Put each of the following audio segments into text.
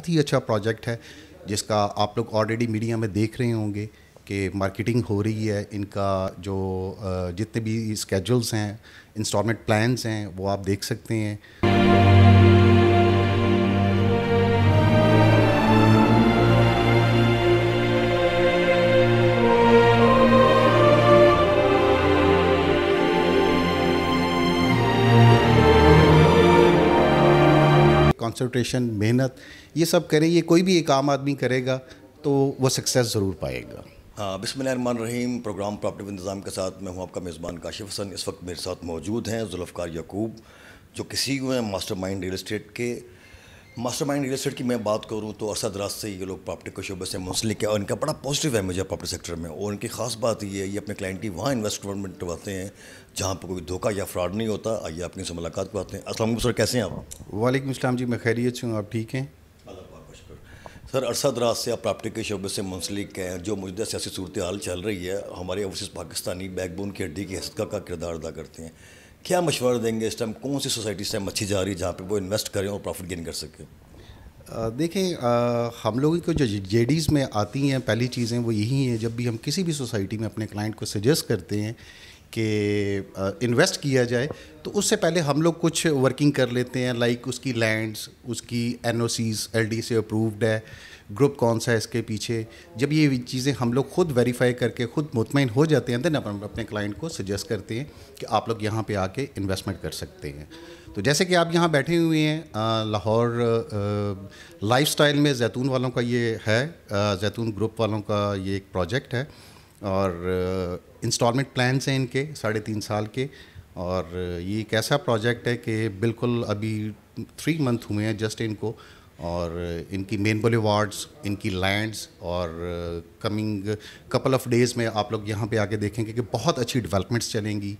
बहुत ही अच्छा प्रोजेक्ट है जिसका आप लोग ऑलरेडी मीडिया में देख रहे होंगे कि मार्केटिंग हो रही है इनका जो जितने भी स्केजल्स हैं इंस्टॉलमेंट प्लान्स हैं वो आप देख सकते हैं कॉन्सनट्रेशन मेहनत ये सब करें ये कोई भी एक आम आदमी करेगा तो वो सक्सेस ज़रूर पाएगा हाँ, बिसमान रहीम प्रोग्राम प्रॉपर्टी इंतज़ाम के साथ मैं हूँ आपका मेज़बान काशिफ हसन इस वक्त मेरे साथ मौजूद हैं जुल्फ़ार यकूब जो किसी को मास्टर माइंड रियल इस्टेट के मास्टर माइंड रियल स्टेट की मैं बात करूँ तो अरसद दराज से ये लोग प्रॉपर्टी के शोबे से मुंसलिक है और इनका बड़ा पॉजिटिव है मुझे प्रॉपर्टी सेक्टर में और इनकी खास बात ये है ये अपने क्लाइंट की वहाँ इन्वेस्टमेंट करवाते हैं जहाँ पर कोई धोखा या फ्रॉड नहीं होता आइए आपकी से मुलाकात करवाते हैं असल सर कैसे हैं आप वालेकुम असलम जी मैं खैरियत हूँ आप ठीक हैं सर अरसद रात से आप प्रॉपर्टी के शोबे से मुंसलिक हैं जो मौजूदा सियासी सूरत हाल चल रही है हमारे ओवरसीज़ पाकिस्तानी बैकबोन की हड्डी की हस्तका का किरदार अदा करते हैं क्या मशवरा देंगे इस टाइम कौन सी सोसाइटी इस टाइम अच्छी जा रही है जहाँ पे वो इन्वेस्ट करें और प्रॉफिट गेन कर सकें देखें हम लोगों को जो जे में आती हैं पहली चीज़ें वो यही हैं जब भी हम किसी भी सोसाइटी में अपने क्लाइंट को सजेस्ट करते हैं कि इन्वेस्ट किया जाए तो उससे पहले हम लोग कुछ वर्किंग कर लेते हैं लाइक उसकी लैंड्स उसकी N O Cs L D से अप्रूव्ड है ग्रुप कौन सा है इसके पीछे जब ये चीज़ें हम लोग खुद वेरीफाई करके खुद मुतमिन हो जाते हैं देन अपन अपने क्लाइंट को सजेस्ट करते हैं कि आप लोग यहाँ पे आके इन्वेस्टमेंट कर सकते हैं तो जैसे कि आप यहाँ बैठे हुए हैं लाहौर स्टाइल में जैतून वालों का ये है जैतून ग्रुप वालों का ये एक प्रोजेक्ट है और इंस्टॉलमेंट प्लान्स हैं इनके साढ़े तीन साल के और ये एक ऐसा प्रोजेक्ट है कि बिल्कुल अभी थ्री मंथ हुए हैं जस्ट इनको और इनकी मेनबल वार्ड्स इनकी लैंड्स और कमिंग कपल ऑफ डेज़ में आप लोग यहाँ पे आके देखेंगे कि बहुत अच्छी डेवलपमेंट्स चलेंगी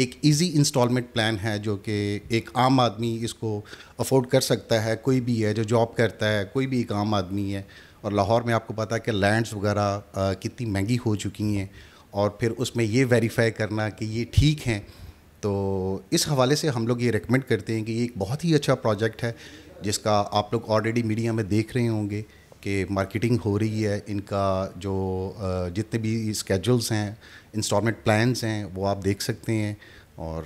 एक इजी इंस्टॉलमेंट प्लान है जो कि एक आम आदमी इसको अफोर्ड कर सकता है कोई भी है जो जॉब करता है कोई भी एक आम आदमी है और लाहौर में आपको पता है कि लैंड्स वगैरह uh, कितनी महंगी हो चुकी हैं और फिर उसमें ये वेरीफाई करना कि ये ठीक हैं तो इस हवाले से हम लोग ये रिकमेंड करते हैं कि ये एक बहुत ही अच्छा प्रोजेक्ट है जिसका आप लोग ऑलरेडी मीडिया में देख रहे होंगे कि मार्केटिंग हो रही है इनका जो जितने भी स्केजल्स हैं इंस्टॉलमेंट प्लान्स हैं वो आप देख सकते हैं और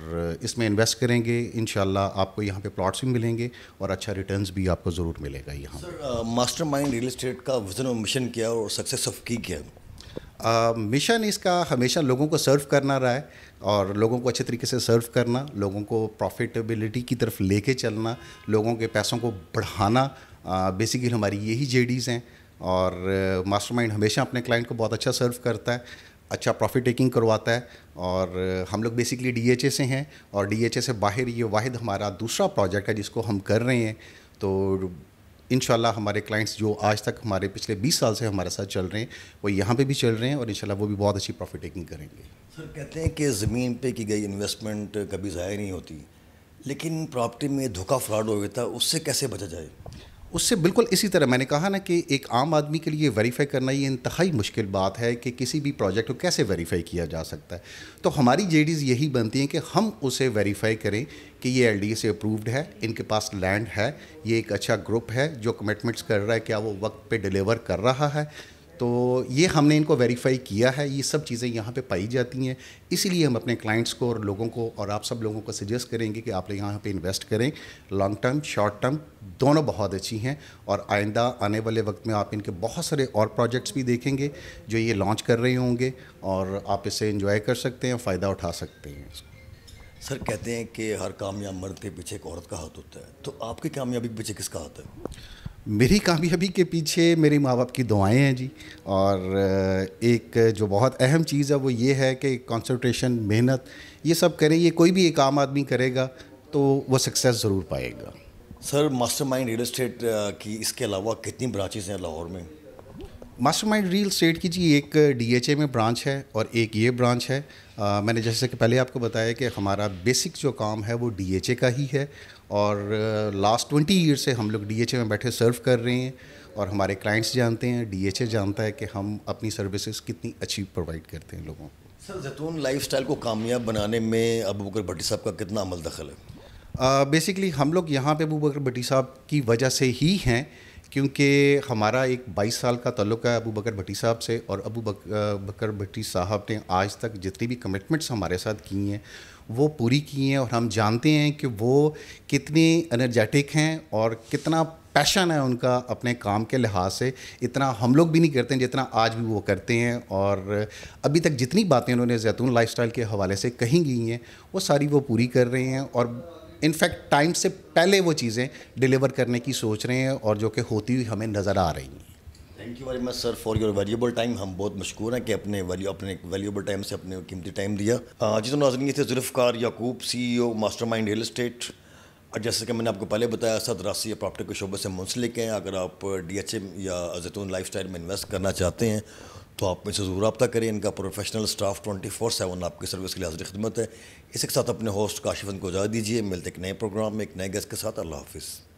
इसमें इन्वेस्ट करेंगे इन आपको यहाँ पे प्लॉट्स भी मिलेंगे और अच्छा रिटर्न्स भी आपको ज़रूर मिलेगा यहाँ मास्टर माइंड रियल इस्टेट का विजन और मिशन क्या और सक्सेस ऑफ की क्या मिशन इसका हमेशा लोगों को सर्व करना रहा है और लोगों को अच्छे तरीके से सर्व करना लोगों को प्रॉफिटेबिलिटी की तरफ लेके चलना लोगों के पैसों को बढ़ाना बेसिकली हमारी यही जेडीज़ हैं और मास्टरमाइंड हमेशा अपने क्लाइंट को बहुत अच्छा सर्व करता है अच्छा प्रॉफिट टेकिंग करवाता है और हम लोग बेसिकली डी से हैं और डी से बाहर ये वाहिद हमारा दूसरा प्रोजेक्ट है जिसको हम कर रहे हैं तो इन हमारे क्लाइंट्स जो आज तक हमारे पिछले 20 साल से हमारे साथ चल रहे हैं वो यहाँ पे भी चल रहे हैं और इन वो भी बहुत अच्छी प्रॉफिट टेकिंग करेंगे सर कहते हैं कि ज़मीन पे की गई इन्वेस्टमेंट कभी ज़ाया नहीं होती लेकिन प्रॉपर्टी में धोखा फ्रॉड हो गया था उससे कैसे बचा जाए उससे बिल्कुल इसी तरह मैंने कहा ना कि एक आम आदमी के लिए वेरीफाई करना ये इंतहाई मुश्किल बात है कि किसी भी प्रोजेक्ट को कैसे वेरीफाई किया जा सकता है तो हमारी जे यही बनती हैं कि हम उसे वेरीफाई करें कि ये एल से अप्रूव्ड है इनके पास लैंड है ये एक अच्छा ग्रुप है जो कमिटमेंट्स कर रहा है क्या वो वक्त पर डिलीवर कर रहा है तो ये हमने इनको वेरीफाई किया है ये सब चीज़ें यहाँ पे पाई जाती हैं इसीलिए हम अपने क्लाइंट्स को और लोगों को और आप सब लोगों को सजेस्ट करेंगे कि आप लोग यहाँ पे इन्वेस्ट करें लॉन्ग टर्म शॉर्ट टर्म दोनों बहुत अच्छी हैं और आइंदा आने वाले वक्त में आप इनके बहुत सारे और प्रोजेक्ट्स भी देखेंगे जो ये लॉन्च कर रहे होंगे और आप इसे इन्जॉय कर सकते हैं फ़ायदा उठा सकते हैं सर कहते हैं कि हर कामयाब मर्द के पीछे एक औरत का हाथ होता है तो आपकी कामयाबी के पीछे किसका हाथ है मेरी कामयाबी के पीछे मेरे माँ बाप की दुआएं हैं जी और एक जो बहुत अहम चीज़ है वो ये है कि कंसंट्रेशन मेहनत ये सब करें ये कोई भी एक आम आदमी करेगा तो वो सक्सेस ज़रूर पाएगा सर मास्टरमाइंड रियल इस्टेट की इसके अलावा कितनी ब्रांचेज़ हैं लाहौर में मास्टर माइंड रियल स्टेट की जी एक ए में ब्रांच है और एक ये ब्रांच है आ, मैंने जैसे कि पहले आपको बताया कि हमारा बेसिक जो काम है वो ए का ही है और लास्ट ट्वेंटी ईयर से हम लोग ए में बैठे सर्व कर रहे हैं और हमारे क्लाइंट्स जानते हैं ए जानता है कि हम अपनी सर्विसेज कितनी अच्छी प्रोवाइड करते हैं लोगों को सर जैतून लाइफस्टाइल को कामयाब बनाने में अबू बकर भट्टी साहब का कितना अमल दखल है बेसिकली uh, हम लोग यहाँ पे अबू बकर भट्टी साहब की वजह से ही हैं क्योंकि हमारा एक 22 साल का तल्लुक है अबू बकर भट्टी साहब से और अबू बक, बकर भट्टी साहब ने आज तक जितनी भी कमिटमेंट्स हमारे साथ की हैं वो पूरी की हैं और हम जानते हैं कि वो कितनी एनर्जेटिक हैं और कितना पैशन है उनका अपने काम के लिहाज से इतना हम लोग भी नहीं करते हैं जितना आज भी वो करते हैं और अभी तक जितनी बातें उन्होंने जैतून लाइफस्टाइल के हवाले से कही गई हैं वो सारी वो पूरी कर रहे हैं और इनफैक्ट टाइम से पहले वो चीज़ें डिलीवर करने की सोच रहे हैं और जो कि होती हुई हमें नज़र आ रही हैं thank you very much sir for your valuable time हम बहुत मशहूर हैं कि अपने वैल्यू अपने वैल्यूबल टाइम से अपने कीमती टाइम दिया जिस तो नाजन ये थे Zulfikar Yakub C O mastermind real estate और जैसे कि मैंने आपको पहले बताया सद राशि या प्रॉपर्टी के शोबे से मुंसलिक हैं अगर आप डी एच एम या जैतून लाइफ स्टाइल में इन्वेस्ट करना चाहते हैं तो आप मुझसे ज़रूर रबा करें इनका professional staff twenty four seven आपकी सर्विस के लिए हाजिर खिदमत है इसी के साथ अपने होस्ट काशिफन को जा दीजिए मिलते एक नए प्रोग्राम में एक नए गेस्ट के साथ अल्लाह हाफिज़